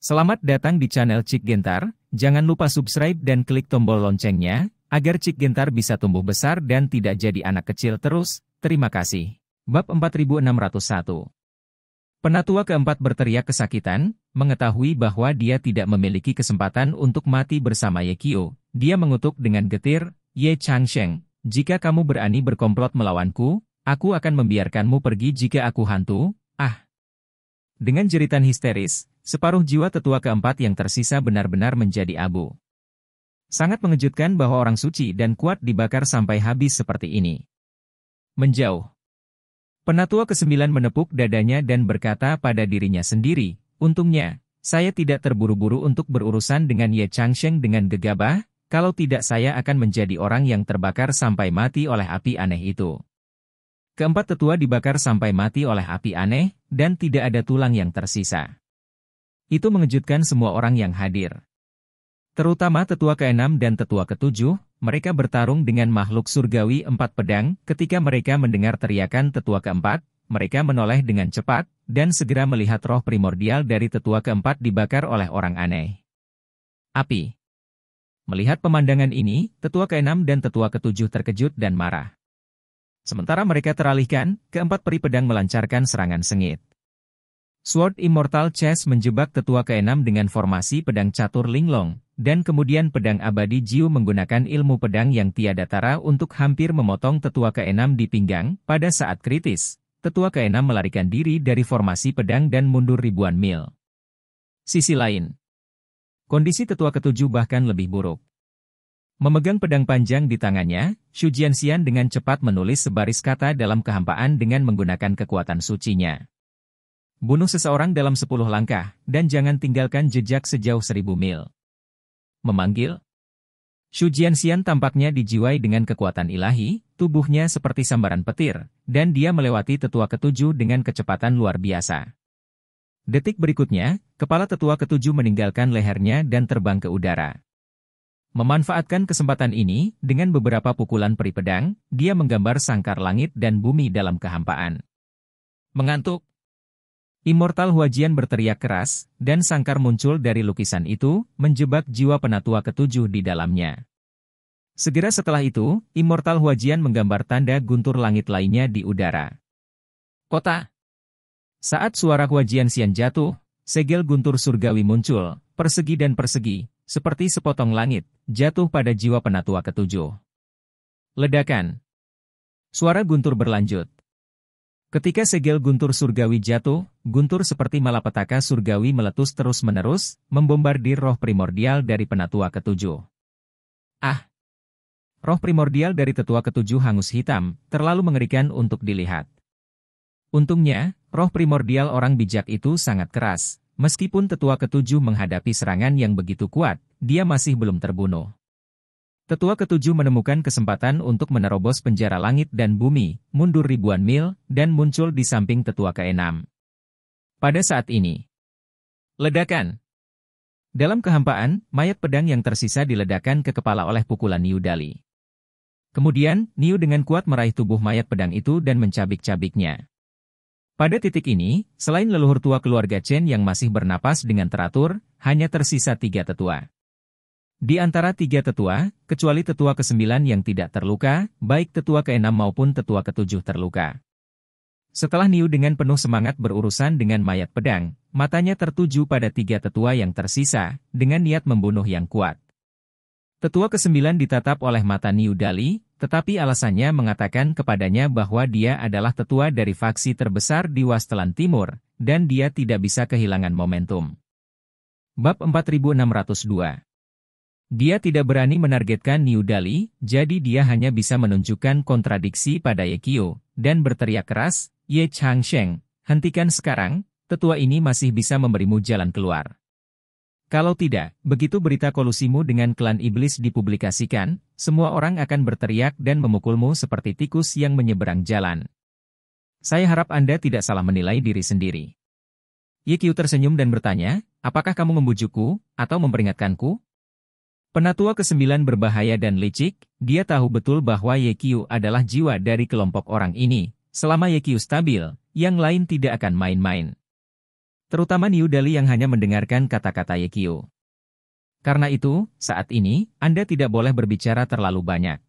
Selamat datang di channel Cik Gentar, jangan lupa subscribe dan klik tombol loncengnya, agar Cik Gentar bisa tumbuh besar dan tidak jadi anak kecil terus, terima kasih. Bab 4601 Penatua keempat berteriak kesakitan, mengetahui bahwa dia tidak memiliki kesempatan untuk mati bersama Ye Kyo. Dia mengutuk dengan getir, Ye Changsheng, jika kamu berani berkomplot melawanku, aku akan membiarkanmu pergi jika aku hantu, ah. Dengan jeritan histeris, Separuh jiwa tetua keempat yang tersisa benar-benar menjadi abu. Sangat mengejutkan bahwa orang suci dan kuat dibakar sampai habis seperti ini. Menjauh. Penatua kesembilan menepuk dadanya dan berkata pada dirinya sendiri, untungnya, saya tidak terburu-buru untuk berurusan dengan Ye Changsheng dengan gegabah, kalau tidak saya akan menjadi orang yang terbakar sampai mati oleh api aneh itu. Keempat tetua dibakar sampai mati oleh api aneh, dan tidak ada tulang yang tersisa. Itu mengejutkan semua orang yang hadir. Terutama tetua ke-6 dan tetua ke-7, mereka bertarung dengan makhluk surgawi empat pedang, ketika mereka mendengar teriakan tetua keempat, mereka menoleh dengan cepat, dan segera melihat roh primordial dari tetua keempat dibakar oleh orang aneh. Api Melihat pemandangan ini, tetua ke-6 dan tetua ke-7 terkejut dan marah. Sementara mereka teralihkan, keempat peri pedang melancarkan serangan sengit. Sword Immortal Chess menjebak tetua ke-6 dengan formasi pedang catur linglong, dan kemudian pedang abadi Jiu menggunakan ilmu pedang yang tiada tara untuk hampir memotong tetua ke-6 di pinggang pada saat kritis. Tetua ke-6 melarikan diri dari formasi pedang dan mundur ribuan mil. Sisi lain, kondisi tetua ke-7 bahkan lebih buruk. Memegang pedang panjang di tangannya, Xu Jianxian dengan cepat menulis sebaris kata dalam kehampaan dengan menggunakan kekuatan sucinya. Bunuh seseorang dalam sepuluh langkah, dan jangan tinggalkan jejak sejauh seribu mil. Memanggil? Xu Jianxian tampaknya dijiwai dengan kekuatan ilahi, tubuhnya seperti sambaran petir, dan dia melewati tetua ketujuh dengan kecepatan luar biasa. Detik berikutnya, kepala tetua ketujuh meninggalkan lehernya dan terbang ke udara. Memanfaatkan kesempatan ini, dengan beberapa pukulan peri pedang, dia menggambar sangkar langit dan bumi dalam kehampaan. Mengantuk, Immortal Huajian berteriak keras, dan sangkar muncul dari lukisan itu, menjebak jiwa penatua ketujuh di dalamnya. Segera setelah itu, Immortal Huajian menggambar tanda guntur langit lainnya di udara. Kota Saat suara Huajian Sian jatuh, segel guntur surgawi muncul, persegi dan persegi, seperti sepotong langit, jatuh pada jiwa penatua ketujuh. Ledakan Suara guntur berlanjut, Ketika segel guntur surgawi jatuh, guntur seperti malapetaka surgawi meletus terus-menerus, membombardir roh primordial dari penatua ketujuh. Ah! Roh primordial dari tetua ketujuh hangus hitam, terlalu mengerikan untuk dilihat. Untungnya, roh primordial orang bijak itu sangat keras, meskipun tetua ketujuh menghadapi serangan yang begitu kuat, dia masih belum terbunuh. Tetua ketujuh menemukan kesempatan untuk menerobos penjara langit dan bumi, mundur ribuan mil, dan muncul di samping tetua keenam. Pada saat ini, ledakan. Dalam kehampaan, mayat pedang yang tersisa diledakan ke kepala oleh pukulan Niu Dali. Kemudian, Niu dengan kuat meraih tubuh mayat pedang itu dan mencabik-cabiknya. Pada titik ini, selain leluhur tua keluarga Chen yang masih bernapas dengan teratur, hanya tersisa tiga tetua. Di antara tiga tetua, kecuali tetua ke-9 yang tidak terluka, baik tetua ke-6 maupun tetua ke-7 terluka. Setelah Niu dengan penuh semangat berurusan dengan mayat pedang, matanya tertuju pada tiga tetua yang tersisa, dengan niat membunuh yang kuat. Tetua ke-9 ditatap oleh mata Niu Dali, tetapi alasannya mengatakan kepadanya bahwa dia adalah tetua dari faksi terbesar di Wastelan Timur, dan dia tidak bisa kehilangan momentum. Bab 4602 dia tidak berani menargetkan New Dali, jadi dia hanya bisa menunjukkan kontradiksi pada Ye Kyo, dan berteriak keras, Ye Chang Sheng, hentikan sekarang, tetua ini masih bisa memberimu jalan keluar. Kalau tidak, begitu berita kolusimu dengan klan iblis dipublikasikan, semua orang akan berteriak dan memukulmu seperti tikus yang menyeberang jalan. Saya harap Anda tidak salah menilai diri sendiri. Ye Kyo tersenyum dan bertanya, apakah kamu membujukku, atau memperingatkanku? Penatua ke-9 berbahaya dan licik, dia tahu betul bahwa Yekyu adalah jiwa dari kelompok orang ini. Selama Yekyu stabil, yang lain tidak akan main-main. Terutama Niu Dali yang hanya mendengarkan kata-kata Yekyu. Karena itu, saat ini, Anda tidak boleh berbicara terlalu banyak.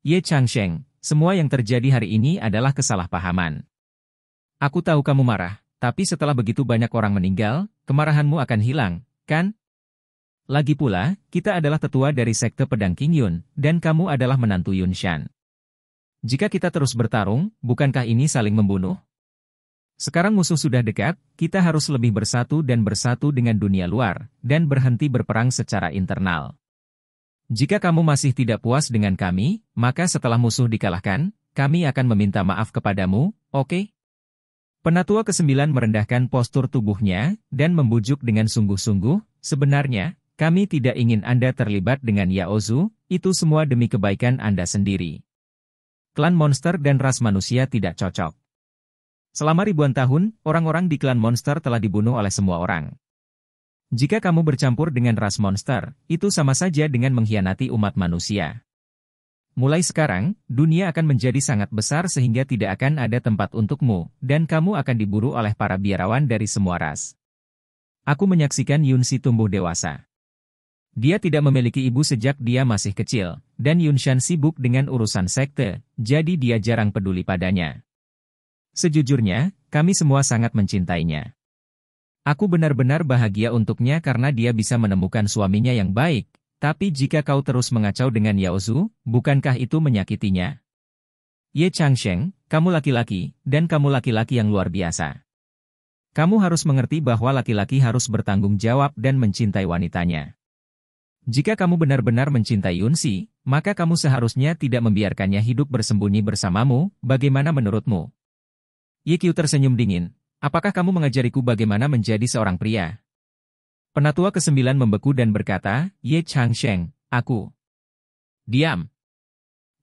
Ye Changsheng, semua yang terjadi hari ini adalah kesalahpahaman. Aku tahu kamu marah, tapi setelah begitu banyak orang meninggal, kemarahanmu akan hilang, kan? Lagi pula, kita adalah tetua dari sekte pedang King Yun, dan kamu adalah menantu Yun Shan. Jika kita terus bertarung, bukankah ini saling membunuh? Sekarang musuh sudah dekat, kita harus lebih bersatu dan bersatu dengan dunia luar, dan berhenti berperang secara internal. Jika kamu masih tidak puas dengan kami, maka setelah musuh dikalahkan, kami akan meminta maaf kepadamu, oke? Okay? Penatua ke-9 merendahkan postur tubuhnya, dan membujuk dengan sungguh-sungguh, sebenarnya, kami tidak ingin Anda terlibat dengan Yaozu, itu semua demi kebaikan Anda sendiri. Klan monster dan ras manusia tidak cocok. Selama ribuan tahun, orang-orang di klan monster telah dibunuh oleh semua orang. Jika kamu bercampur dengan ras monster, itu sama saja dengan mengkhianati umat manusia. Mulai sekarang, dunia akan menjadi sangat besar sehingga tidak akan ada tempat untukmu, dan kamu akan diburu oleh para biarawan dari semua ras. Aku menyaksikan Yunsi tumbuh dewasa. Dia tidak memiliki ibu sejak dia masih kecil, dan Yunshan sibuk dengan urusan sekte, jadi dia jarang peduli padanya. Sejujurnya, kami semua sangat mencintainya. Aku benar-benar bahagia untuknya karena dia bisa menemukan suaminya yang baik, tapi jika kau terus mengacau dengan Yaozu, bukankah itu menyakitinya? Ye Changsheng, kamu laki-laki, dan kamu laki-laki yang luar biasa. Kamu harus mengerti bahwa laki-laki harus bertanggung jawab dan mencintai wanitanya. Jika kamu benar-benar mencintai Yunsi, maka kamu seharusnya tidak membiarkannya hidup bersembunyi bersamamu, bagaimana menurutmu? Yikyu tersenyum dingin. Apakah kamu mengajariku bagaimana menjadi seorang pria? Penatua kesembilan membeku dan berkata, Ye Chang Sheng, aku. Diam.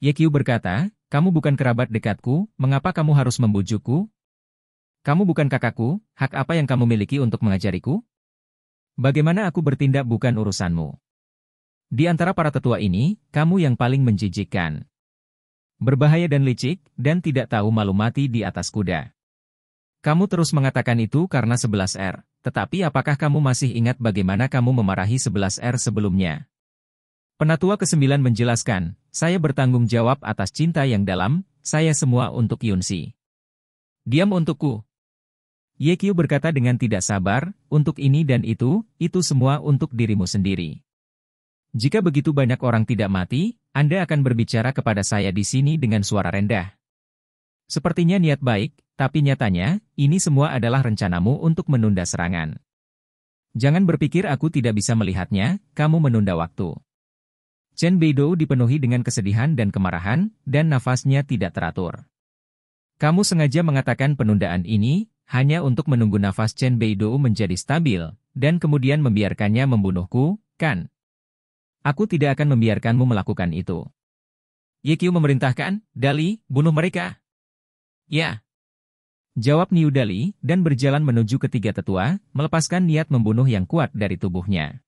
Ye Yekyu berkata, kamu bukan kerabat dekatku, mengapa kamu harus membujukku? Kamu bukan kakakku, hak apa yang kamu miliki untuk mengajariku? Bagaimana aku bertindak bukan urusanmu. Di antara para tetua ini, kamu yang paling menjijikkan. Berbahaya dan licik, dan tidak tahu malu mati di atas kuda. Kamu terus mengatakan itu karena 11R, tetapi apakah kamu masih ingat bagaimana kamu memarahi 11R sebelumnya? Penatua ke-9 menjelaskan, saya bertanggung jawab atas cinta yang dalam, saya semua untuk Yunsi. Diam untukku. Yekyu berkata dengan tidak sabar, untuk ini dan itu, itu semua untuk dirimu sendiri. Jika begitu banyak orang tidak mati, Anda akan berbicara kepada saya di sini dengan suara rendah. Sepertinya niat baik, tapi nyatanya, ini semua adalah rencanamu untuk menunda serangan. Jangan berpikir aku tidak bisa melihatnya, kamu menunda waktu. Chen Beidou dipenuhi dengan kesedihan dan kemarahan, dan nafasnya tidak teratur. Kamu sengaja mengatakan penundaan ini, hanya untuk menunggu nafas Chen Beidou menjadi stabil, dan kemudian membiarkannya membunuhku, kan? Aku tidak akan membiarkanmu melakukan itu. Yekyu memerintahkan, Dali, bunuh mereka. Ya. Jawab Niu Dali, dan berjalan menuju ketiga tetua, melepaskan niat membunuh yang kuat dari tubuhnya.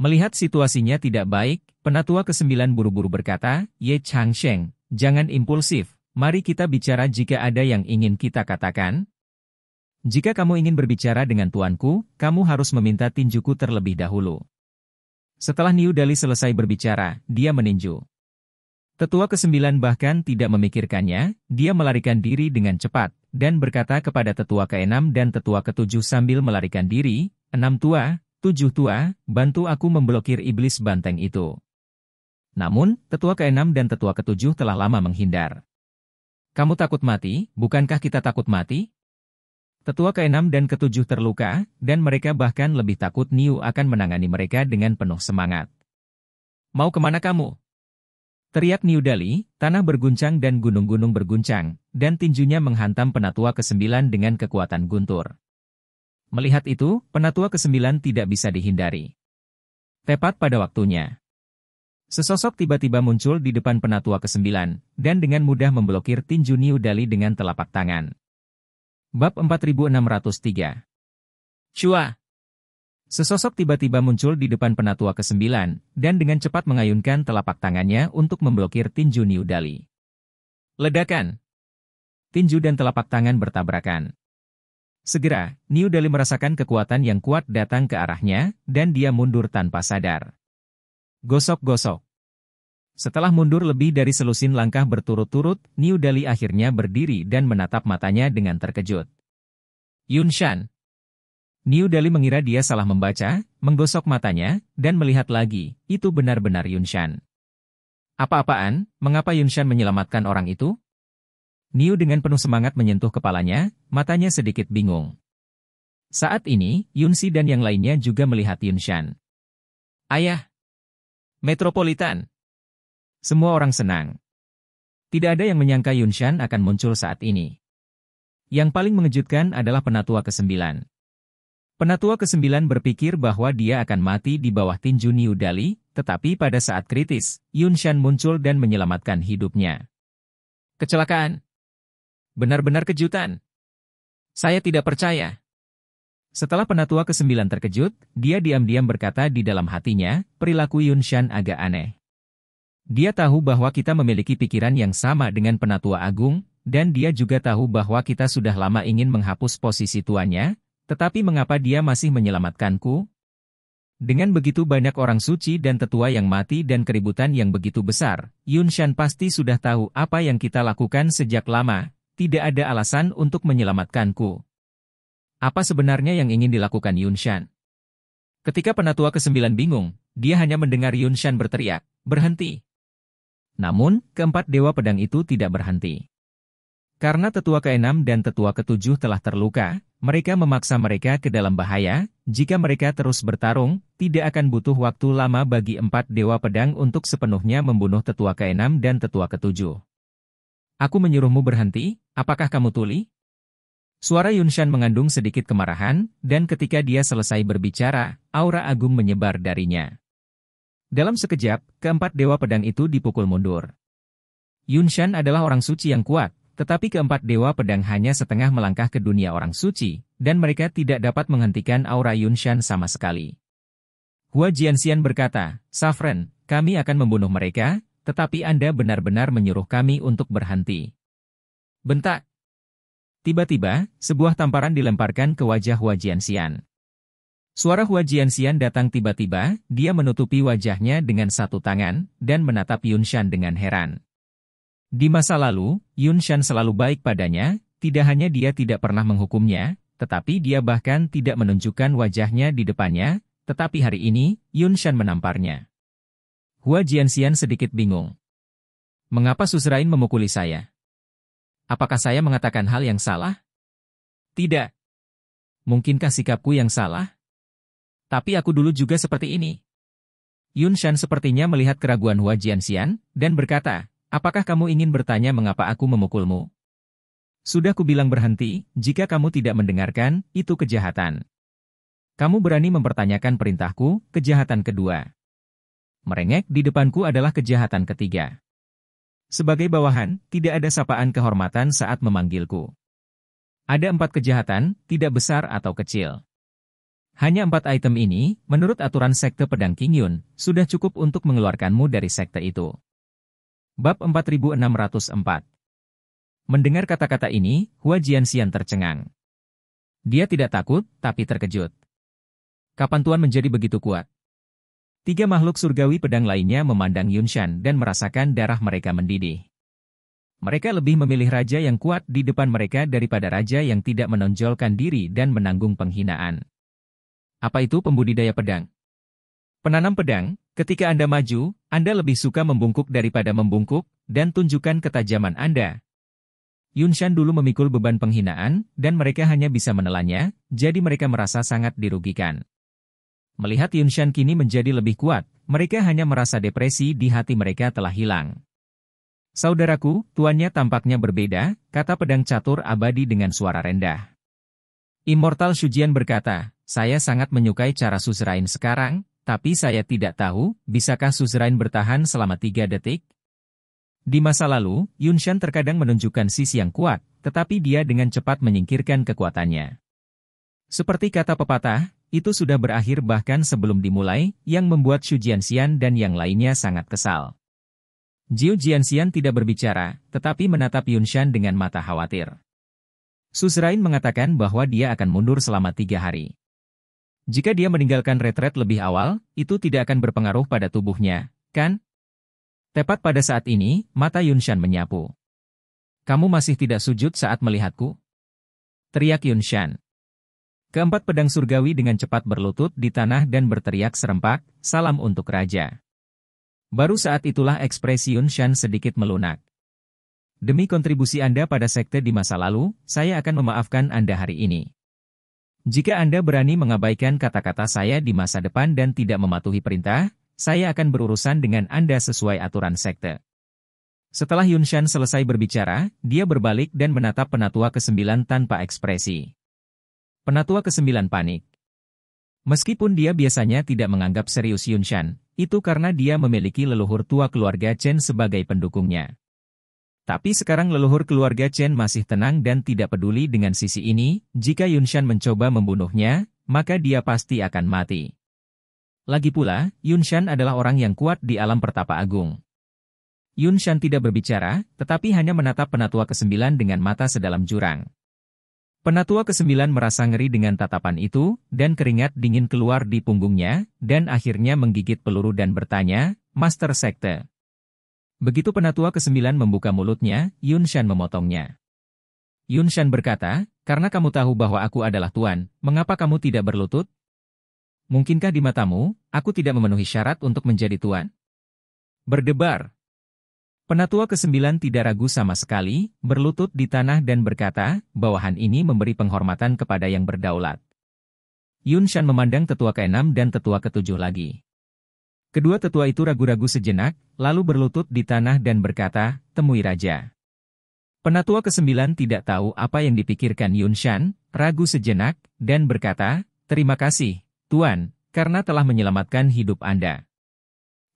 Melihat situasinya tidak baik, penatua ke-9 buru-buru berkata, Ye Changsheng, jangan impulsif, mari kita bicara jika ada yang ingin kita katakan, jika kamu ingin berbicara dengan tuanku, kamu harus meminta tinjuku terlebih dahulu. Setelah New Delhi selesai berbicara, dia meninju. Tetua ke-9 bahkan tidak memikirkannya, dia melarikan diri dengan cepat, dan berkata kepada tetua ke-6 dan tetua ke-7 sambil melarikan diri, enam tua, tujuh tua, bantu aku memblokir iblis banteng itu. Namun, tetua ke-6 dan tetua ke-7 telah lama menghindar. Kamu takut mati, bukankah kita takut mati? Tetua keenam dan ketujuh terluka, dan mereka bahkan lebih takut Niu akan menangani mereka dengan penuh semangat. Mau kemana kamu? Teriak Niu Dali, tanah berguncang dan gunung-gunung berguncang, dan tinjunya menghantam penatua ke-9 dengan kekuatan guntur. Melihat itu, penatua ke-9 tidak bisa dihindari. Tepat pada waktunya. Sesosok tiba-tiba muncul di depan penatua ke-9, dan dengan mudah memblokir tinju Niu Dali dengan telapak tangan. Bab 4603 Cua Sesosok tiba-tiba muncul di depan penatua ke-9, dan dengan cepat mengayunkan telapak tangannya untuk memblokir tinju New Dali. Ledakan! Tinju dan telapak tangan bertabrakan. Segera, New Dali merasakan kekuatan yang kuat datang ke arahnya, dan dia mundur tanpa sadar. Gosok-gosok. Setelah mundur lebih dari selusin langkah berturut-turut, New Delhi akhirnya berdiri dan menatap matanya dengan terkejut. Yun Shan. New Delhi mengira dia salah membaca, menggosok matanya, dan melihat lagi, itu benar-benar Yun Shan. Apa-apaan, mengapa Yun Shan menyelamatkan orang itu? New dengan penuh semangat menyentuh kepalanya, matanya sedikit bingung. Saat ini, Yun Yunsi dan yang lainnya juga melihat Yun Shan. Ayah! Metropolitan! Semua orang senang. Tidak ada yang menyangka Yunshan akan muncul saat ini. Yang paling mengejutkan adalah penatua ke-9. Penatua ke-9 berpikir bahwa dia akan mati di bawah tinju Niu Dali, tetapi pada saat kritis, Yunshan muncul dan menyelamatkan hidupnya. Kecelakaan. Benar-benar kejutan. Saya tidak percaya. Setelah penatua ke-9 terkejut, dia diam-diam berkata di dalam hatinya, perilaku Yunshan agak aneh. Dia tahu bahwa kita memiliki pikiran yang sama dengan penatua agung, dan dia juga tahu bahwa kita sudah lama ingin menghapus posisi tuannya, tetapi mengapa dia masih menyelamatkanku? Dengan begitu banyak orang suci dan tetua yang mati dan keributan yang begitu besar, Yun Shan pasti sudah tahu apa yang kita lakukan sejak lama, tidak ada alasan untuk menyelamatkanku. Apa sebenarnya yang ingin dilakukan Yun Shan? Ketika penatua ke-9 bingung, dia hanya mendengar Yun Shan berteriak, berhenti. Namun, keempat dewa pedang itu tidak berhenti. Karena tetua keenam dan tetua ketujuh telah terluka, mereka memaksa mereka ke dalam bahaya, jika mereka terus bertarung, tidak akan butuh waktu lama bagi empat dewa pedang untuk sepenuhnya membunuh tetua keenam dan tetua ketujuh. Aku menyuruhmu berhenti, apakah kamu tuli? Suara Yunshan mengandung sedikit kemarahan, dan ketika dia selesai berbicara, aura agung menyebar darinya. Dalam sekejap, keempat dewa pedang itu dipukul mundur. Yunshan adalah orang suci yang kuat, tetapi keempat dewa pedang hanya setengah melangkah ke dunia orang suci, dan mereka tidak dapat menghentikan aura Yunshan sama sekali. Hua Jianxian berkata, Safren, kami akan membunuh mereka, tetapi Anda benar-benar menyuruh kami untuk berhenti. Bentak. Tiba-tiba, sebuah tamparan dilemparkan ke wajah Hua Jianxian. Suara Hua Jianxian datang tiba-tiba, dia menutupi wajahnya dengan satu tangan, dan menatap Yunshan dengan heran. Di masa lalu, Yunshan selalu baik padanya, tidak hanya dia tidak pernah menghukumnya, tetapi dia bahkan tidak menunjukkan wajahnya di depannya, tetapi hari ini, Yunshan menamparnya. Hua Jianxian sedikit bingung. Mengapa Susrain memukuli saya? Apakah saya mengatakan hal yang salah? Tidak. Mungkinkah sikapku yang salah? Tapi aku dulu juga seperti ini. Yun Shan sepertinya melihat keraguan Hua Jianxian, dan berkata, apakah kamu ingin bertanya mengapa aku memukulmu? Sudah kubilang berhenti, jika kamu tidak mendengarkan, itu kejahatan. Kamu berani mempertanyakan perintahku, kejahatan kedua. Merengek di depanku adalah kejahatan ketiga. Sebagai bawahan, tidak ada sapaan kehormatan saat memanggilku. Ada empat kejahatan, tidak besar atau kecil. Hanya empat item ini, menurut aturan sekte pedang King Yun, sudah cukup untuk mengeluarkanmu dari sekte itu. Bab 4604 Mendengar kata-kata ini, Hua Jianxian tercengang. Dia tidak takut, tapi terkejut. Kapan Tuan menjadi begitu kuat? Tiga makhluk surgawi pedang lainnya memandang Yunshan dan merasakan darah mereka mendidih. Mereka lebih memilih raja yang kuat di depan mereka daripada raja yang tidak menonjolkan diri dan menanggung penghinaan. Apa itu pembudidaya pedang? Penanam pedang, ketika Anda maju, Anda lebih suka membungkuk daripada membungkuk, dan tunjukkan ketajaman Anda. Yunshan dulu memikul beban penghinaan, dan mereka hanya bisa menelannya, jadi mereka merasa sangat dirugikan. Melihat Yunshan kini menjadi lebih kuat, mereka hanya merasa depresi di hati mereka telah hilang. Saudaraku, tuannya tampaknya berbeda, kata pedang catur abadi dengan suara rendah. Immortal Shujian berkata, saya sangat menyukai cara Suzerain sekarang, tapi saya tidak tahu, bisakah Suzerain bertahan selama tiga detik? Di masa lalu, Yunshan terkadang menunjukkan sisi yang kuat, tetapi dia dengan cepat menyingkirkan kekuatannya. Seperti kata pepatah, itu sudah berakhir bahkan sebelum dimulai, yang membuat Xu Jianxian dan yang lainnya sangat kesal. Jiu Jianxian tidak berbicara, tetapi menatap Yunshan dengan mata khawatir. Suzerain mengatakan bahwa dia akan mundur selama tiga hari. Jika dia meninggalkan retret lebih awal, itu tidak akan berpengaruh pada tubuhnya, kan? Tepat pada saat ini, mata Yunshan menyapu. Kamu masih tidak sujud saat melihatku? Teriak Yunshan. Keempat pedang surgawi dengan cepat berlutut di tanah dan berteriak serempak, salam untuk raja. Baru saat itulah ekspresi Yunshan sedikit melunak. Demi kontribusi Anda pada sekte di masa lalu, saya akan memaafkan Anda hari ini. Jika Anda berani mengabaikan kata-kata saya di masa depan dan tidak mematuhi perintah, saya akan berurusan dengan Anda sesuai aturan sekte. Setelah Yunshan selesai berbicara, dia berbalik dan menatap penatua ke-9 tanpa ekspresi. Penatua ke-9 panik. Meskipun dia biasanya tidak menganggap serius Yunshan, itu karena dia memiliki leluhur tua keluarga Chen sebagai pendukungnya. Tapi sekarang leluhur keluarga Chen masih tenang dan tidak peduli dengan sisi ini, jika Yunshan mencoba membunuhnya, maka dia pasti akan mati. Lagi pula, Yunshan adalah orang yang kuat di alam pertapa agung. Yunshan tidak berbicara, tetapi hanya menatap penatua ke-9 dengan mata sedalam jurang. Penatua ke-9 merasa ngeri dengan tatapan itu, dan keringat dingin keluar di punggungnya, dan akhirnya menggigit peluru dan bertanya, Master Sekte. Begitu penatua ke-9 membuka mulutnya, Yun Shan memotongnya. Yun Shan berkata, karena kamu tahu bahwa aku adalah Tuan, mengapa kamu tidak berlutut? Mungkinkah di matamu, aku tidak memenuhi syarat untuk menjadi Tuan? Berdebar. Penatua ke-9 tidak ragu sama sekali, berlutut di tanah dan berkata, bawahan ini memberi penghormatan kepada yang berdaulat. Yun Shan memandang tetua ke-6 dan tetua ke-7 lagi. Kedua tetua itu ragu-ragu sejenak, lalu berlutut di tanah dan berkata, temui raja. Penatua ke-9 tidak tahu apa yang dipikirkan Yun Shan, ragu sejenak, dan berkata, terima kasih, Tuan, karena telah menyelamatkan hidup Anda.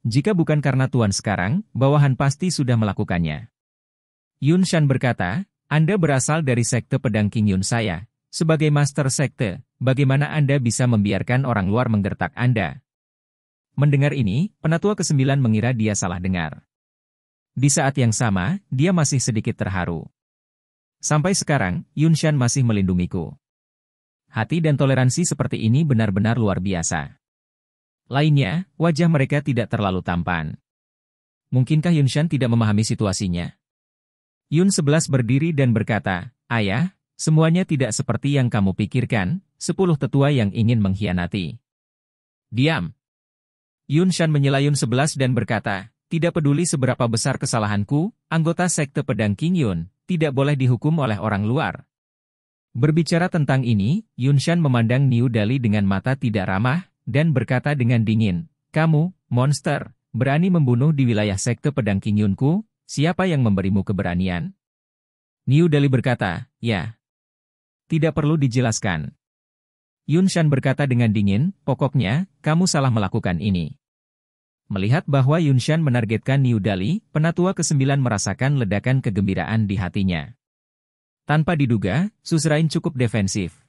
Jika bukan karena Tuan sekarang, bawahan pasti sudah melakukannya. Yun Shan berkata, Anda berasal dari sekte pedang King Yun saya. Sebagai master sekte, bagaimana Anda bisa membiarkan orang luar menggertak Anda? Mendengar ini, penatua ke-9 mengira dia salah dengar. Di saat yang sama, dia masih sedikit terharu. Sampai sekarang, Yunshan masih melindungiku. Hati dan toleransi seperti ini benar-benar luar biasa. Lainnya, wajah mereka tidak terlalu tampan. Mungkinkah Yunshan tidak memahami situasinya? Yun 11 berdiri dan berkata, Ayah, semuanya tidak seperti yang kamu pikirkan, sepuluh tetua yang ingin mengkhianati. Diam, Yun Shan menyelayun sebelas dan berkata, tidak peduli seberapa besar kesalahanku, anggota sekte pedang King Yun, tidak boleh dihukum oleh orang luar. Berbicara tentang ini, Yun Shan memandang Niu Dali dengan mata tidak ramah, dan berkata dengan dingin, Kamu, monster, berani membunuh di wilayah sekte pedang King Yunku, siapa yang memberimu keberanian? Niu Dali berkata, ya. Tidak perlu dijelaskan. Yun Shan berkata dengan dingin, pokoknya, kamu salah melakukan ini. Melihat bahwa Yunshan menargetkan New Delhi, penatua ke-9 merasakan ledakan kegembiraan di hatinya. Tanpa diduga, Suzerain cukup defensif.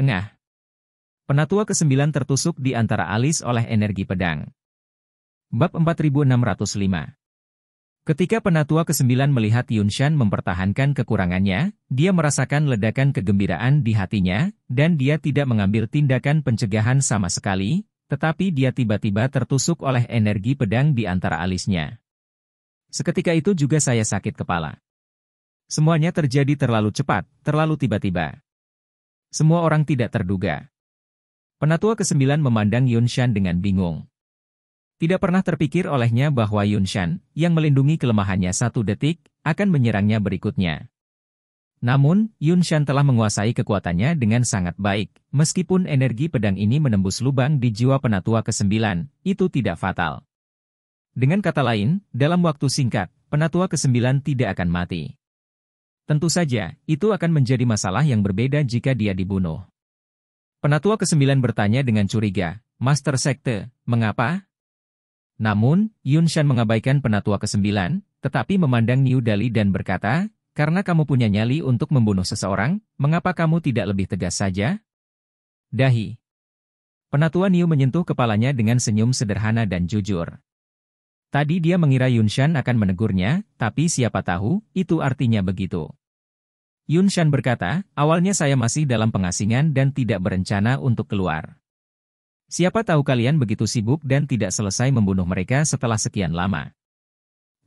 Engah. Penatua ke-9 tertusuk di antara alis oleh energi pedang. Bab 4605 Ketika penatua ke-9 melihat Yunshan mempertahankan kekurangannya, dia merasakan ledakan kegembiraan di hatinya, dan dia tidak mengambil tindakan pencegahan sama sekali, tetapi dia tiba-tiba tertusuk oleh energi pedang di antara alisnya. Seketika itu juga saya sakit kepala. Semuanya terjadi terlalu cepat, terlalu tiba-tiba. Semua orang tidak terduga. Penatua ke-9 memandang Yunshan dengan bingung. Tidak pernah terpikir olehnya bahwa Yunshan, yang melindungi kelemahannya satu detik, akan menyerangnya berikutnya. Namun, Yun Shan telah menguasai kekuatannya dengan sangat baik. Meskipun energi pedang ini menembus lubang di jiwa penatua ke-9, itu tidak fatal. Dengan kata lain, dalam waktu singkat, penatua ke-9 tidak akan mati. Tentu saja, itu akan menjadi masalah yang berbeda jika dia dibunuh. Penatua ke-9 bertanya dengan curiga, Master Sekte, mengapa? Namun, Yun Shan mengabaikan penatua ke-9, tetapi memandang Niu Dali dan berkata, karena kamu punya nyali untuk membunuh seseorang, mengapa kamu tidak lebih tegas saja? Dahi. Penatua Niu menyentuh kepalanya dengan senyum sederhana dan jujur. Tadi dia mengira Yunshan akan menegurnya, tapi siapa tahu, itu artinya begitu. Yunshan berkata, awalnya saya masih dalam pengasingan dan tidak berencana untuk keluar. Siapa tahu kalian begitu sibuk dan tidak selesai membunuh mereka setelah sekian lama.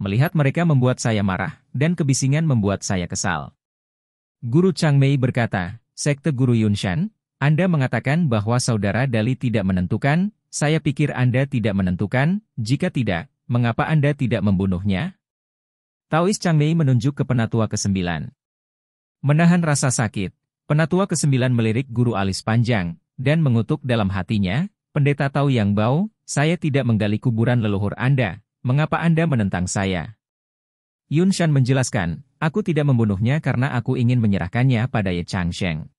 Melihat mereka membuat saya marah, dan kebisingan membuat saya kesal. Guru Chang Mei berkata, Sekte Guru Yunshan, Anda mengatakan bahwa Saudara Dali tidak menentukan, saya pikir Anda tidak menentukan, jika tidak, mengapa Anda tidak membunuhnya? Taois Chang Mei menunjuk ke penatua ke-9. Menahan rasa sakit, penatua ke-9 melirik guru alis panjang, dan mengutuk dalam hatinya, Pendeta Tao Yang Bao, saya tidak menggali kuburan leluhur Anda, Mengapa Anda menentang saya? Yun Shan menjelaskan, aku tidak membunuhnya karena aku ingin menyerahkannya pada Ye Changsheng.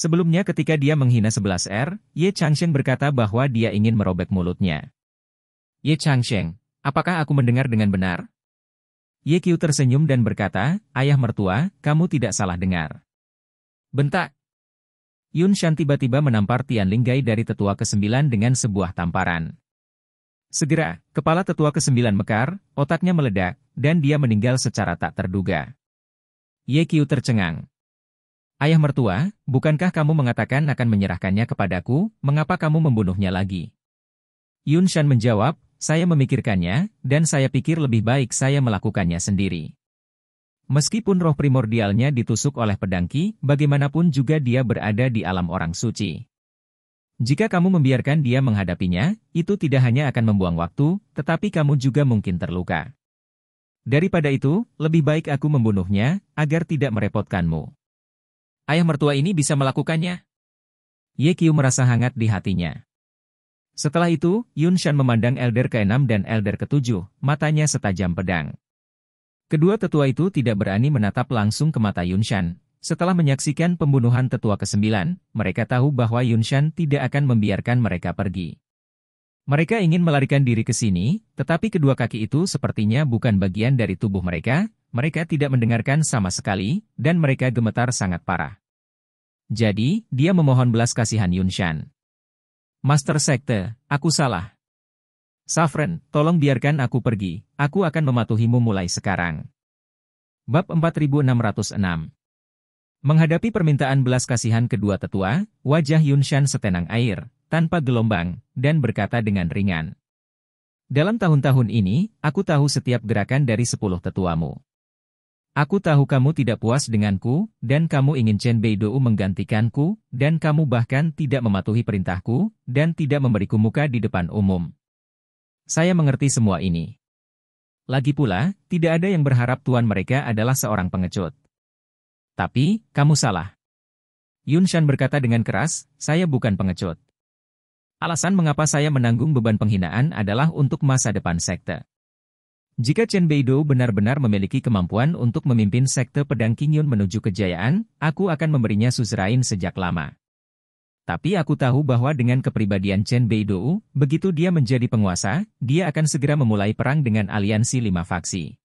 Sebelumnya ketika dia menghina sebelas r Ye Changsheng berkata bahwa dia ingin merobek mulutnya. Ye Changsheng, apakah aku mendengar dengan benar? Ye Qiu tersenyum dan berkata, ayah mertua, kamu tidak salah dengar. Bentak. Yun Shan tiba-tiba menampar Tian Linggai dari tetua ke-9 dengan sebuah tamparan. Segera, kepala tetua ke-9 mekar, otaknya meledak, dan dia meninggal secara tak terduga. Ye Qiu tercengang. Ayah mertua, bukankah kamu mengatakan akan menyerahkannya kepadaku, mengapa kamu membunuhnya lagi? Yun Shan menjawab, saya memikirkannya, dan saya pikir lebih baik saya melakukannya sendiri. Meskipun roh primordialnya ditusuk oleh pedangki, bagaimanapun juga dia berada di alam orang suci. Jika kamu membiarkan dia menghadapinya, itu tidak hanya akan membuang waktu, tetapi kamu juga mungkin terluka. Daripada itu, lebih baik aku membunuhnya, agar tidak merepotkanmu. Ayah mertua ini bisa melakukannya. Ye Qiu merasa hangat di hatinya. Setelah itu, Yun Shan memandang Elder ke-6 dan Elder ke-7, matanya setajam pedang. Kedua tetua itu tidak berani menatap langsung ke mata Yun Shan, setelah menyaksikan pembunuhan tetua ke-9, mereka tahu bahwa Yunshan tidak akan membiarkan mereka pergi. Mereka ingin melarikan diri ke sini, tetapi kedua kaki itu sepertinya bukan bagian dari tubuh mereka, mereka tidak mendengarkan sama sekali, dan mereka gemetar sangat parah. Jadi, dia memohon belas kasihan Yunshan. Master Sekte, aku salah. Safran, tolong biarkan aku pergi, aku akan mematuhimu mulai sekarang. Bab 4606 Menghadapi permintaan belas kasihan kedua tetua, wajah Yunshan setenang air, tanpa gelombang, dan berkata dengan ringan. Dalam tahun-tahun ini, aku tahu setiap gerakan dari sepuluh tetuamu. Aku tahu kamu tidak puas denganku, dan kamu ingin Chen Beidou menggantikanku, dan kamu bahkan tidak mematuhi perintahku, dan tidak memberiku muka di depan umum. Saya mengerti semua ini. Lagi pula, tidak ada yang berharap tuan mereka adalah seorang pengecut. Tapi, kamu salah. Yun Shan berkata dengan keras, saya bukan pengecut. Alasan mengapa saya menanggung beban penghinaan adalah untuk masa depan sekte. Jika Chen Beidou benar-benar memiliki kemampuan untuk memimpin sekte pedang King Yun menuju kejayaan, aku akan memberinya suzerain sejak lama. Tapi aku tahu bahwa dengan kepribadian Chen Beidou, begitu dia menjadi penguasa, dia akan segera memulai perang dengan aliansi lima faksi.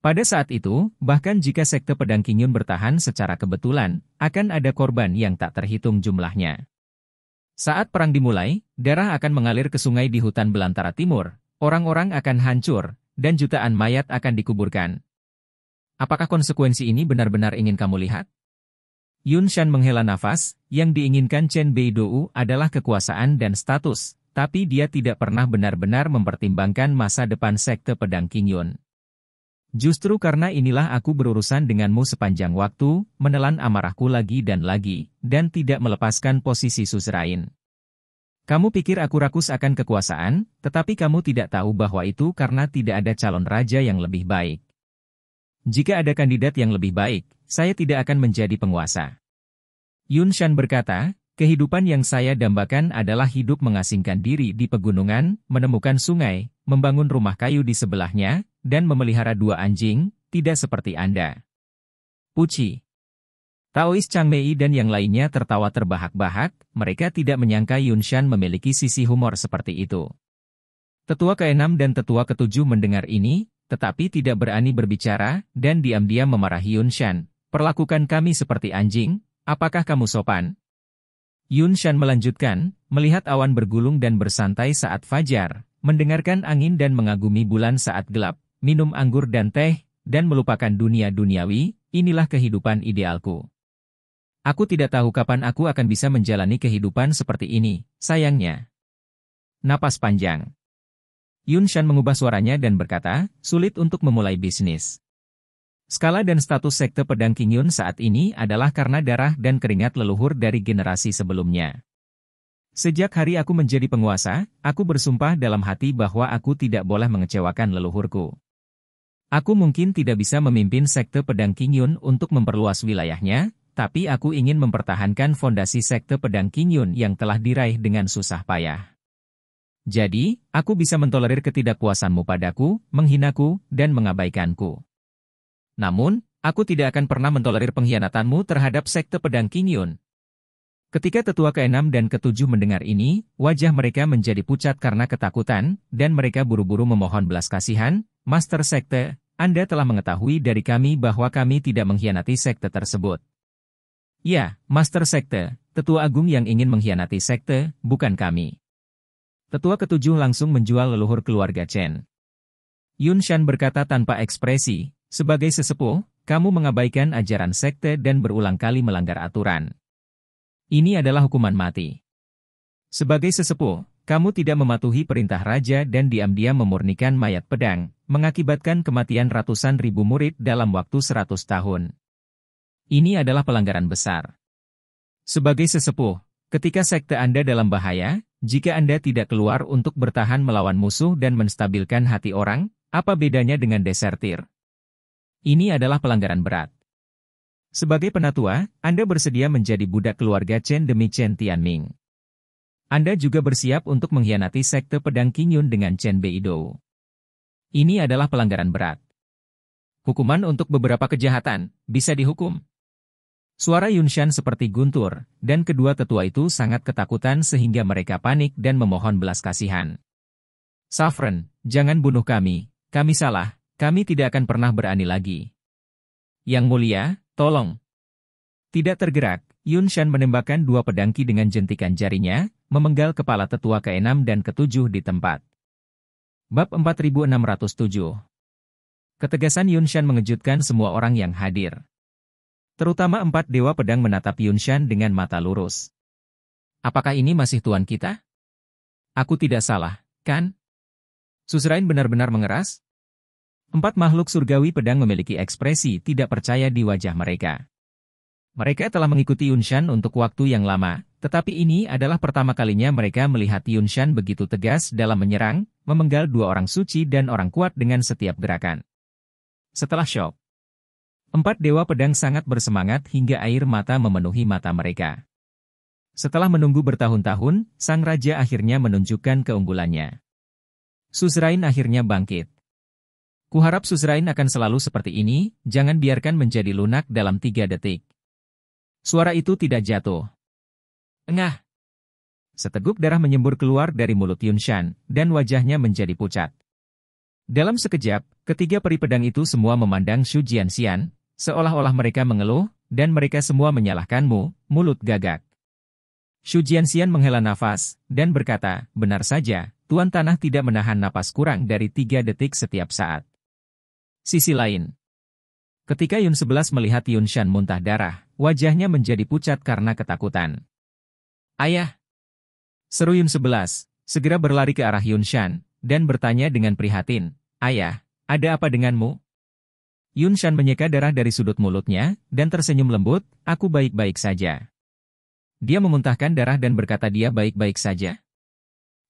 Pada saat itu, bahkan jika sekte pedang Kingyun bertahan secara kebetulan, akan ada korban yang tak terhitung jumlahnya. Saat perang dimulai, darah akan mengalir ke sungai di hutan belantara timur, orang-orang akan hancur, dan jutaan mayat akan dikuburkan. Apakah konsekuensi ini benar-benar ingin kamu lihat? Yun Shan menghela nafas, yang diinginkan Chen Bei Beidou adalah kekuasaan dan status, tapi dia tidak pernah benar-benar mempertimbangkan masa depan sekte pedang Kingyun. Justru karena inilah aku berurusan denganmu sepanjang waktu, menelan amarahku lagi dan lagi, dan tidak melepaskan posisi suzerain. Kamu pikir aku rakus akan kekuasaan, tetapi kamu tidak tahu bahwa itu karena tidak ada calon raja yang lebih baik. Jika ada kandidat yang lebih baik, saya tidak akan menjadi penguasa. Yun Shan berkata, kehidupan yang saya dambakan adalah hidup mengasingkan diri di pegunungan, menemukan sungai, membangun rumah kayu di sebelahnya, dan memelihara dua anjing, tidak seperti Anda. Puci. Taois Chang Mei dan yang lainnya tertawa terbahak-bahak, mereka tidak menyangka Yun Shan memiliki sisi humor seperti itu. Tetua keenam dan tetua ketujuh mendengar ini, tetapi tidak berani berbicara, dan diam-diam memarahi Yun Shan. Perlakukan kami seperti anjing, apakah kamu sopan? Yun Shan melanjutkan, melihat awan bergulung dan bersantai saat fajar, mendengarkan angin dan mengagumi bulan saat gelap, minum anggur dan teh, dan melupakan dunia duniawi, inilah kehidupan idealku. Aku tidak tahu kapan aku akan bisa menjalani kehidupan seperti ini, sayangnya. Napas panjang. Yun Shan mengubah suaranya dan berkata, sulit untuk memulai bisnis. Skala dan status sekte pedang King Yun saat ini adalah karena darah dan keringat leluhur dari generasi sebelumnya. Sejak hari aku menjadi penguasa, aku bersumpah dalam hati bahwa aku tidak boleh mengecewakan leluhurku. Aku mungkin tidak bisa memimpin sekte pedang Kingyun untuk memperluas wilayahnya, tapi aku ingin mempertahankan fondasi sekte pedang Kingyun yang telah diraih dengan susah payah. Jadi, aku bisa mentolerir ketidakpuasanmu padaku, menghinaku, dan mengabaikanku. Namun, aku tidak akan pernah mentolerir pengkhianatanmu terhadap sekte pedang Kingyun, Ketika tetua ke-6 dan ke-7 mendengar ini, wajah mereka menjadi pucat karena ketakutan, dan mereka buru-buru memohon belas kasihan, Master Sekte, Anda telah mengetahui dari kami bahwa kami tidak mengkhianati sekte tersebut. Ya, Master Sekte, Tetua Agung yang ingin mengkhianati sekte, bukan kami. Tetua ketujuh langsung menjual leluhur keluarga Chen. Yun Shan berkata tanpa ekspresi, sebagai sesepuh, kamu mengabaikan ajaran sekte dan berulang kali melanggar aturan. Ini adalah hukuman mati. Sebagai sesepuh, kamu tidak mematuhi perintah raja dan diam-diam memurnikan mayat pedang, mengakibatkan kematian ratusan ribu murid dalam waktu seratus tahun. Ini adalah pelanggaran besar. Sebagai sesepuh, ketika sekte Anda dalam bahaya, jika Anda tidak keluar untuk bertahan melawan musuh dan menstabilkan hati orang, apa bedanya dengan desertir? Ini adalah pelanggaran berat. Sebagai penatua, Anda bersedia menjadi budak keluarga Chen demi Chen Tianming. Anda juga bersiap untuk mengkhianati sekte pedang Qingyun dengan Chen Beidou. Ini adalah pelanggaran berat. Hukuman untuk beberapa kejahatan bisa dihukum. Suara Yunshan seperti guntur, dan kedua tetua itu sangat ketakutan sehingga mereka panik dan memohon belas kasihan. Safren, jangan bunuh kami, kami salah, kami tidak akan pernah berani lagi. Yang mulia, Tolong. Tidak tergerak, Yun Shan menembakkan dua pedangki dengan jentikan jarinya, memenggal kepala tetua ke-6 dan ke-7 di tempat. Bab 4607 Ketegasan Yun Shan mengejutkan semua orang yang hadir. Terutama empat dewa pedang menatap Yun Shan dengan mata lurus. Apakah ini masih tuan kita? Aku tidak salah, kan? Susrain benar-benar mengeras, Empat makhluk surgawi pedang memiliki ekspresi tidak percaya di wajah mereka. Mereka telah mengikuti Yunshan untuk waktu yang lama, tetapi ini adalah pertama kalinya mereka melihat Yunshan begitu tegas dalam menyerang, memenggal dua orang suci dan orang kuat dengan setiap gerakan. Setelah shock, empat dewa pedang sangat bersemangat hingga air mata memenuhi mata mereka. Setelah menunggu bertahun-tahun, sang raja akhirnya menunjukkan keunggulannya. Susrain akhirnya bangkit. Kuharap Suzrain akan selalu seperti ini, jangan biarkan menjadi lunak dalam tiga detik. Suara itu tidak jatuh. Engah. Seteguk darah menyembur keluar dari mulut Yunshan, dan wajahnya menjadi pucat. Dalam sekejap, ketiga peri pedang itu semua memandang Xu Jianxian, seolah-olah mereka mengeluh, dan mereka semua menyalahkanmu, mulut gagak. Xu Jianxian menghela nafas, dan berkata, benar saja, Tuan Tanah tidak menahan napas kurang dari tiga detik setiap saat. Sisi lain. Ketika Yun 11 melihat Yun Shan muntah darah, wajahnya menjadi pucat karena ketakutan. Ayah! Seru Yun 11, segera berlari ke arah Yun Shan, dan bertanya dengan prihatin, Ayah, ada apa denganmu? Yun Shan menyeka darah dari sudut mulutnya, dan tersenyum lembut, aku baik-baik saja. Dia memuntahkan darah dan berkata dia baik-baik saja.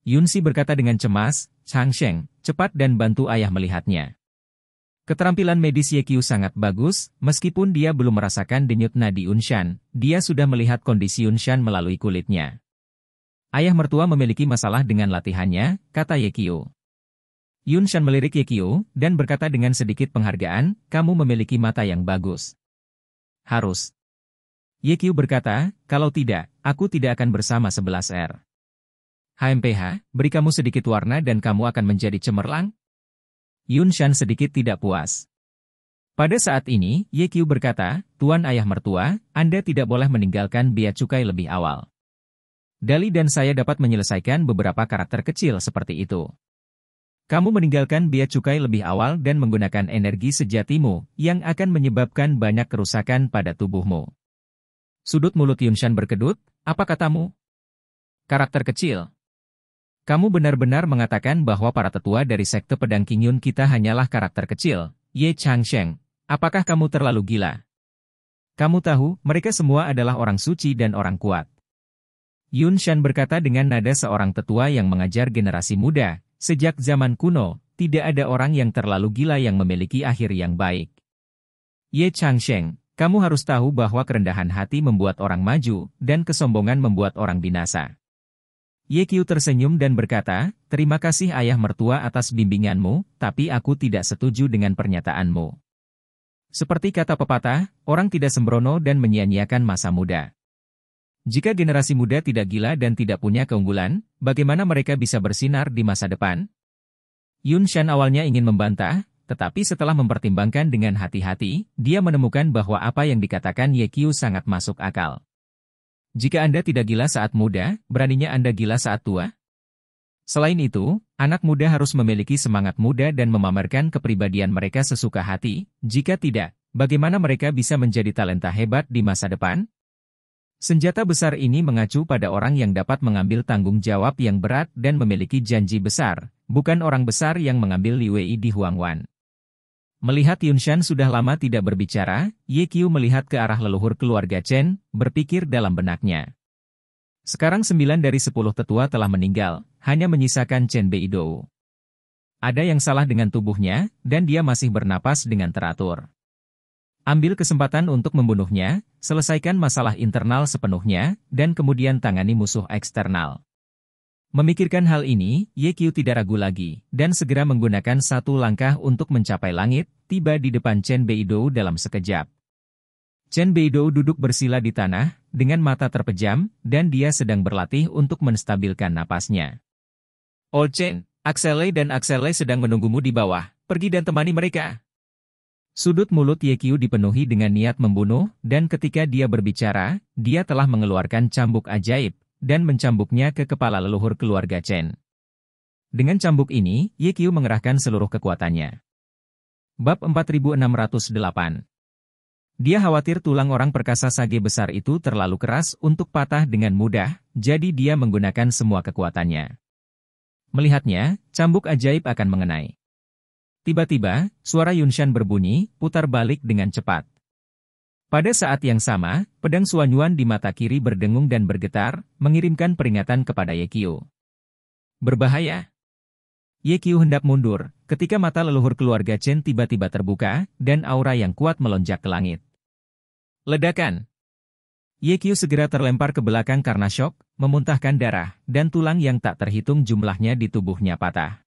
Yun Si berkata dengan cemas, Chang Sheng, cepat dan bantu ayah melihatnya. Keterampilan medis Ye Kyu sangat bagus, meskipun dia belum merasakan denyut nadi Unshan, dia sudah melihat kondisi Unshan melalui kulitnya. Ayah mertua memiliki masalah dengan latihannya, kata Ye Kyu. Yun melirik Ye Kyu, dan berkata dengan sedikit penghargaan, kamu memiliki mata yang bagus. Harus. Ye Kyu berkata, kalau tidak, aku tidak akan bersama sebelas r HMPH, beri kamu sedikit warna dan kamu akan menjadi cemerlang, Yun Shan sedikit tidak puas. Pada saat ini, Ye Qiu berkata, Tuan Ayah Mertua, Anda tidak boleh meninggalkan bea cukai lebih awal. Dali dan saya dapat menyelesaikan beberapa karakter kecil seperti itu. Kamu meninggalkan bea cukai lebih awal dan menggunakan energi sejatimu, yang akan menyebabkan banyak kerusakan pada tubuhmu. Sudut mulut Yunshan berkedut, apa katamu? Karakter kecil. Kamu benar-benar mengatakan bahwa para tetua dari sekte pedang Kingyun kita hanyalah karakter kecil, Ye Changsheng. Apakah kamu terlalu gila? Kamu tahu, mereka semua adalah orang suci dan orang kuat. Yun Shan berkata dengan nada seorang tetua yang mengajar generasi muda, sejak zaman kuno, tidak ada orang yang terlalu gila yang memiliki akhir yang baik. Ye Changsheng, kamu harus tahu bahwa kerendahan hati membuat orang maju, dan kesombongan membuat orang binasa. Qiu tersenyum dan berkata, Terima kasih ayah mertua atas bimbinganmu, tapi aku tidak setuju dengan pernyataanmu. Seperti kata pepatah, orang tidak sembrono dan menyia-nyiakan masa muda. Jika generasi muda tidak gila dan tidak punya keunggulan, bagaimana mereka bisa bersinar di masa depan? Yun Shan awalnya ingin membantah, tetapi setelah mempertimbangkan dengan hati-hati, dia menemukan bahwa apa yang dikatakan Ye Qiu sangat masuk akal. Jika Anda tidak gila saat muda, beraninya Anda gila saat tua? Selain itu, anak muda harus memiliki semangat muda dan memamerkan kepribadian mereka sesuka hati. Jika tidak, bagaimana mereka bisa menjadi talenta hebat di masa depan? Senjata besar ini mengacu pada orang yang dapat mengambil tanggung jawab yang berat dan memiliki janji besar, bukan orang besar yang mengambil liwei di Huangwan. Melihat Yunshan sudah lama tidak berbicara, Ye Qiu melihat ke arah leluhur keluarga Chen, berpikir dalam benaknya. Sekarang sembilan dari sepuluh tetua telah meninggal, hanya menyisakan Chen Bei Dou. Ada yang salah dengan tubuhnya, dan dia masih bernapas dengan teratur. Ambil kesempatan untuk membunuhnya, selesaikan masalah internal sepenuhnya, dan kemudian tangani musuh eksternal. Memikirkan hal ini, Ye Qiu tidak ragu lagi, dan segera menggunakan satu langkah untuk mencapai langit, tiba di depan Chen Beidou dalam sekejap. Chen Beidou duduk bersila di tanah, dengan mata terpejam, dan dia sedang berlatih untuk menstabilkan napasnya. Old oh, Chen, Axel dan Axel sedang menunggumu di bawah, pergi dan temani mereka. Sudut mulut Ye Qiu dipenuhi dengan niat membunuh, dan ketika dia berbicara, dia telah mengeluarkan cambuk ajaib, dan mencambuknya ke kepala leluhur keluarga Chen. Dengan cambuk ini, Ye Qiu mengerahkan seluruh kekuatannya. Bab 4608 Dia khawatir tulang orang perkasa sage besar itu terlalu keras untuk patah dengan mudah, jadi dia menggunakan semua kekuatannya. Melihatnya, cambuk ajaib akan mengenai. Tiba-tiba, suara Yunshan berbunyi, putar balik dengan cepat. Pada saat yang sama, pedang Suanyuan di mata kiri berdengung dan bergetar, mengirimkan peringatan kepada Yekio. Berbahaya. Yekio hendak mundur, ketika mata leluhur keluarga Chen tiba-tiba terbuka, dan aura yang kuat melonjak ke langit. Ledakan. Yekio segera terlempar ke belakang karena shock, memuntahkan darah, dan tulang yang tak terhitung jumlahnya di tubuhnya patah.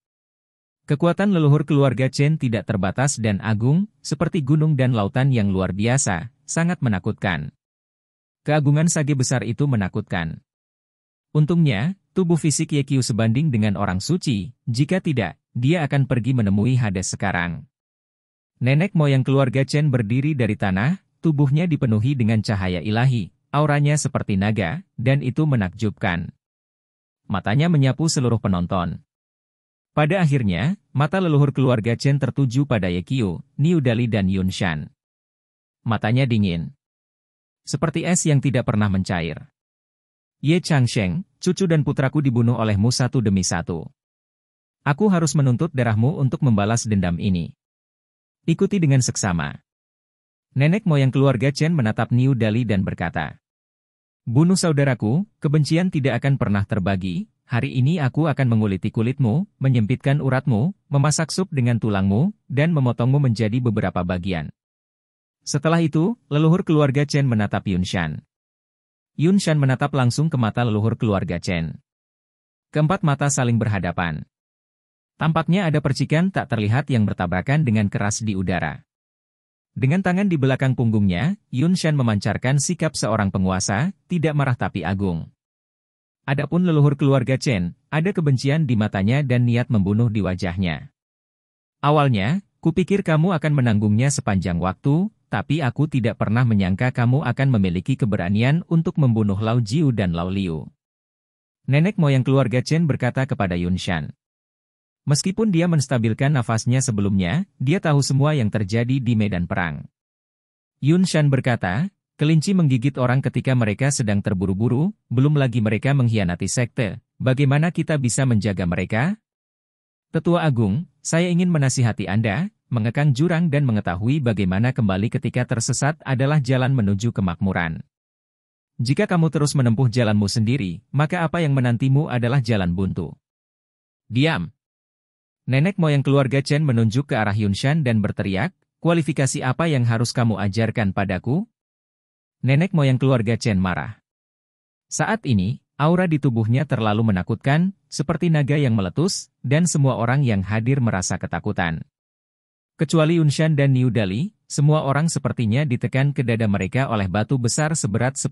Kekuatan leluhur keluarga Chen tidak terbatas dan agung, seperti gunung dan lautan yang luar biasa, sangat menakutkan. Keagungan sage besar itu menakutkan. Untungnya, tubuh fisik Yekyu sebanding dengan orang suci, jika tidak, dia akan pergi menemui Hades sekarang. Nenek moyang keluarga Chen berdiri dari tanah, tubuhnya dipenuhi dengan cahaya ilahi, auranya seperti naga, dan itu menakjubkan. Matanya menyapu seluruh penonton. Pada akhirnya, mata leluhur keluarga Chen tertuju pada Yekio, Niu Dali dan Yunshan matanya dingin. Seperti es yang tidak pernah mencair. Ye Changsheng, cucu dan putraku dibunuh olehmu satu demi satu. Aku harus menuntut darahmu untuk membalas dendam ini. Ikuti dengan seksama. Nenek moyang keluarga Chen menatap Niu Dali dan berkata, Bunuh saudaraku, kebencian tidak akan pernah terbagi, hari ini aku akan menguliti kulitmu, menyempitkan uratmu, memasak sup dengan tulangmu, dan memotongmu menjadi beberapa bagian. Setelah itu, leluhur keluarga Chen menatap Yun Shan. Yun Shan menatap langsung ke mata leluhur keluarga Chen. Keempat mata saling berhadapan. Tampaknya ada percikan tak terlihat yang bertabrakan dengan keras di udara. Dengan tangan di belakang punggungnya, Yun Shan memancarkan sikap seorang penguasa, tidak marah tapi agung. Adapun leluhur keluarga Chen, ada kebencian di matanya dan niat membunuh di wajahnya. Awalnya, kupikir kamu akan menanggungnya sepanjang waktu, tapi aku tidak pernah menyangka kamu akan memiliki keberanian untuk membunuh Lao Jiu dan Lao Liu. Nenek moyang keluarga Chen berkata kepada Yun Shan. Meskipun dia menstabilkan nafasnya sebelumnya, dia tahu semua yang terjadi di medan perang. Yun Shan berkata, kelinci menggigit orang ketika mereka sedang terburu-buru, belum lagi mereka mengkhianati sekte, bagaimana kita bisa menjaga mereka? Tetua Agung, saya ingin menasihati Anda, mengekang jurang dan mengetahui bagaimana kembali ketika tersesat adalah jalan menuju kemakmuran. Jika kamu terus menempuh jalanmu sendiri, maka apa yang menantimu adalah jalan buntu. Diam. Nenek moyang keluarga Chen menunjuk ke arah Yunshan dan berteriak, kualifikasi apa yang harus kamu ajarkan padaku? Nenek moyang keluarga Chen marah. Saat ini, aura di tubuhnya terlalu menakutkan, seperti naga yang meletus, dan semua orang yang hadir merasa ketakutan. Kecuali Yunshan dan New Delhi, semua orang sepertinya ditekan ke dada mereka oleh batu besar seberat 10.000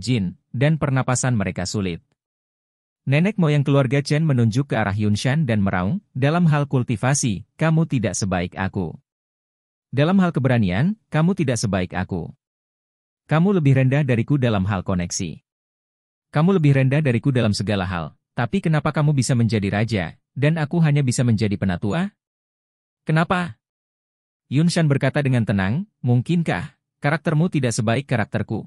jin, dan pernapasan mereka sulit. Nenek moyang keluarga Chen menunjuk ke arah Yunshan dan meraung, dalam hal kultivasi, kamu tidak sebaik aku. Dalam hal keberanian, kamu tidak sebaik aku. Kamu lebih rendah dariku dalam hal koneksi. Kamu lebih rendah dariku dalam segala hal, tapi kenapa kamu bisa menjadi raja, dan aku hanya bisa menjadi penatua? Kenapa? Yunshan berkata dengan tenang, mungkinkah, karaktermu tidak sebaik karakterku?